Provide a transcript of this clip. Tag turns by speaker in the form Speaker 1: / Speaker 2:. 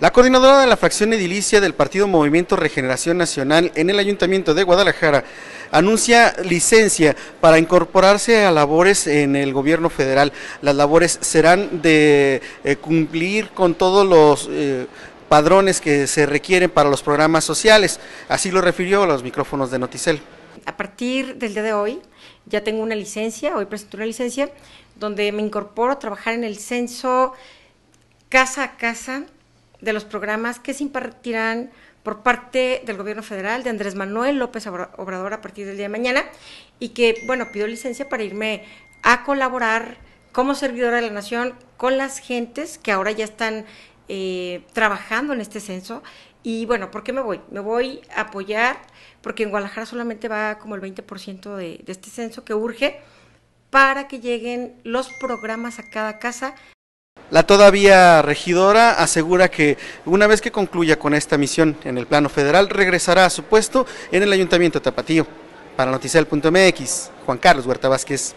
Speaker 1: La coordinadora de la fracción edilicia del Partido Movimiento Regeneración Nacional en el Ayuntamiento de Guadalajara anuncia licencia para incorporarse a labores en el gobierno federal. Las labores serán de eh, cumplir con todos los... Eh, padrones que se requieren para los programas sociales. Así lo refirió a los micrófonos de Noticel.
Speaker 2: A partir del día de hoy ya tengo una licencia, hoy presento una licencia, donde me incorporo a trabajar en el censo casa a casa de los programas que se impartirán por parte del gobierno federal de Andrés Manuel López Obrador a partir del día de mañana y que, bueno, pido licencia para irme a colaborar como servidora de la nación con las gentes que ahora ya están eh, trabajando en este censo. Y bueno, ¿por qué me voy? Me voy a apoyar porque en Guadalajara solamente va como el 20% de este censo que urge para que lleguen los programas a cada casa
Speaker 1: la todavía regidora asegura que una vez que concluya con esta misión en el plano federal, regresará a su puesto en el Ayuntamiento Tapatío. Para Noticel.mx, Juan Carlos Huerta Vázquez.